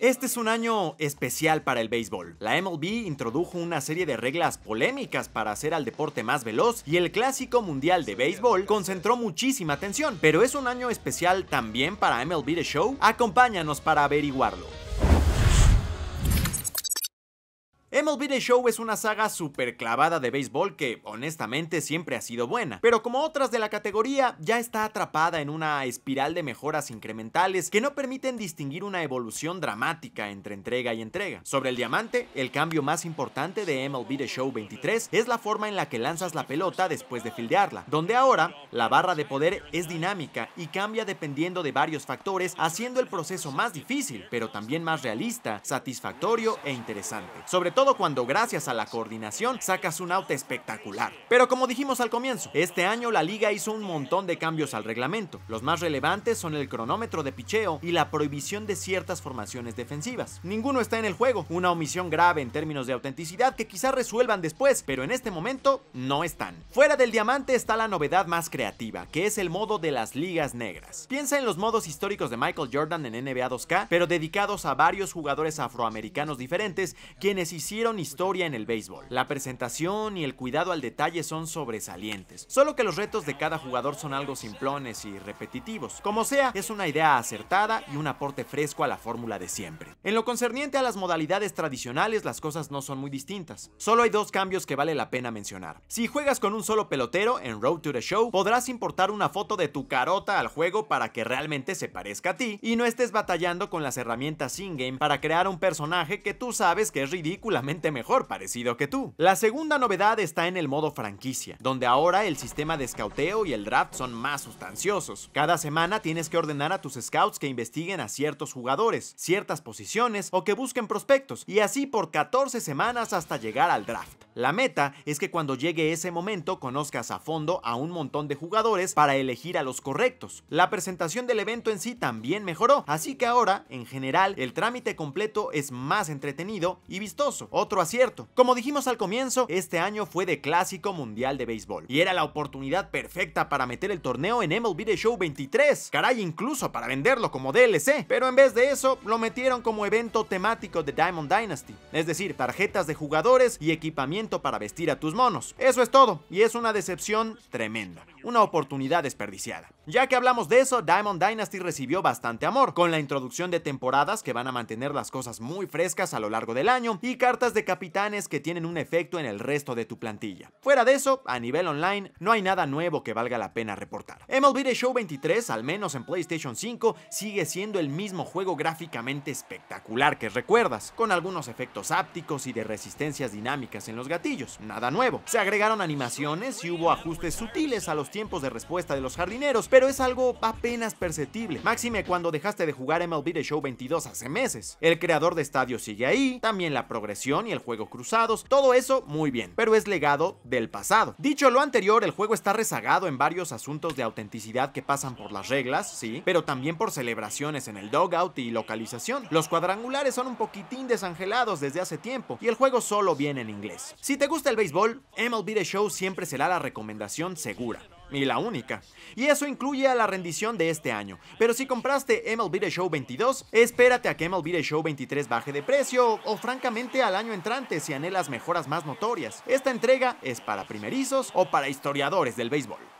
Este es un año especial para el béisbol. La MLB introdujo una serie de reglas polémicas para hacer al deporte más veloz y el Clásico Mundial de Béisbol concentró muchísima atención, pero es un año especial también para MLB The Show. Acompáñanos para averiguarlo. MLB The Show es una saga super clavada de béisbol que honestamente siempre ha sido buena, pero como otras de la categoría ya está atrapada en una espiral de mejoras incrementales que no permiten distinguir una evolución dramática entre entrega y entrega. Sobre el diamante, el cambio más importante de MLB The Show 23 es la forma en la que lanzas la pelota después de fildearla, donde ahora la barra de poder es dinámica y cambia dependiendo de varios factores, haciendo el proceso más difícil, pero también más realista, satisfactorio e interesante. Sobre todo cuando gracias a la coordinación sacas un auto espectacular. Pero como dijimos al comienzo, este año la liga hizo un montón de cambios al reglamento. Los más relevantes son el cronómetro de picheo y la prohibición de ciertas formaciones defensivas. Ninguno está en el juego, una omisión grave en términos de autenticidad que quizás resuelvan después, pero en este momento no están. Fuera del diamante está la novedad más creativa, que es el modo de las ligas negras. Piensa en los modos históricos de Michael Jordan en NBA 2K, pero dedicados a varios jugadores afroamericanos diferentes, quienes hicieron hicieron historia en el béisbol. La presentación y el cuidado al detalle son sobresalientes, solo que los retos de cada jugador son algo simplones y repetitivos. Como sea, es una idea acertada y un aporte fresco a la fórmula de siempre. En lo concerniente a las modalidades tradicionales, las cosas no son muy distintas. Solo hay dos cambios que vale la pena mencionar. Si juegas con un solo pelotero en Road to the Show, podrás importar una foto de tu carota al juego para que realmente se parezca a ti y no estés batallando con las herramientas in-game para crear un personaje que tú sabes que es ridícula mejor parecido que tú. La segunda novedad está en el modo franquicia, donde ahora el sistema de escauteo y el draft son más sustanciosos. Cada semana tienes que ordenar a tus scouts que investiguen a ciertos jugadores, ciertas posiciones o que busquen prospectos, y así por 14 semanas hasta llegar al draft. La meta es que cuando llegue ese momento conozcas a fondo a un montón de jugadores para elegir a los correctos. La presentación del evento en sí también mejoró, así que ahora, en general, el trámite completo es más entretenido y vistoso. Otro acierto. Como dijimos al comienzo, este año fue de clásico mundial de béisbol y era la oportunidad perfecta para meter el torneo en MLB The Show 23. Caray, incluso para venderlo como DLC, pero en vez de eso lo metieron como evento temático de Diamond Dynasty, es decir, tarjetas de jugadores y equipamiento para vestir a tus monos. Eso es todo, y es una decepción tremenda, una oportunidad desperdiciada. Ya que hablamos de eso, Diamond Dynasty recibió bastante amor, con la introducción de temporadas que van a mantener las cosas muy frescas a lo largo del año y cartas de capitanes que tienen un efecto en el resto de tu plantilla. Fuera de eso, a nivel online, no hay nada nuevo que valga la pena reportar. MLB The Show 23, al menos en PlayStation 5, sigue siendo el mismo juego gráficamente espectacular que recuerdas, con algunos efectos ápticos y de resistencias dinámicas en los gatillos, nada nuevo. Se agregaron animaciones y hubo ajustes sutiles a los tiempos de respuesta de los jardineros, pero es algo apenas perceptible, máxime cuando dejaste de jugar MLB The Show 22 hace meses. El creador de estadio sigue ahí, también la progresión y el juego cruzados, todo eso muy bien, pero es legado del pasado. Dicho lo anterior, el juego está rezagado en varios asuntos de autenticidad que pasan por las reglas, sí, pero también por celebraciones en el dugout y localización. Los cuadrangulares son un poquitín desangelados desde hace tiempo y el juego solo viene en inglés. Si te gusta el béisbol, MLB The Show siempre será la recomendación segura. Y la única. Y eso incluye a la rendición de este año. Pero si compraste MLB The Show 22, espérate a que MLB The Show 23 baje de precio o francamente al año entrante si anhelas mejoras más notorias. Esta entrega es para primerizos o para historiadores del béisbol.